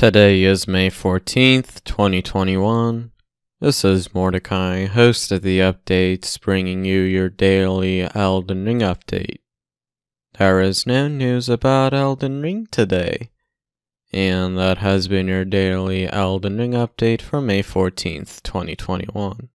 Today is May 14th, 2021. This is Mordecai, host of the updates, bringing you your daily Elden Ring update. There is no news about Elden Ring today. And that has been your daily Elden Ring update for May 14th, 2021.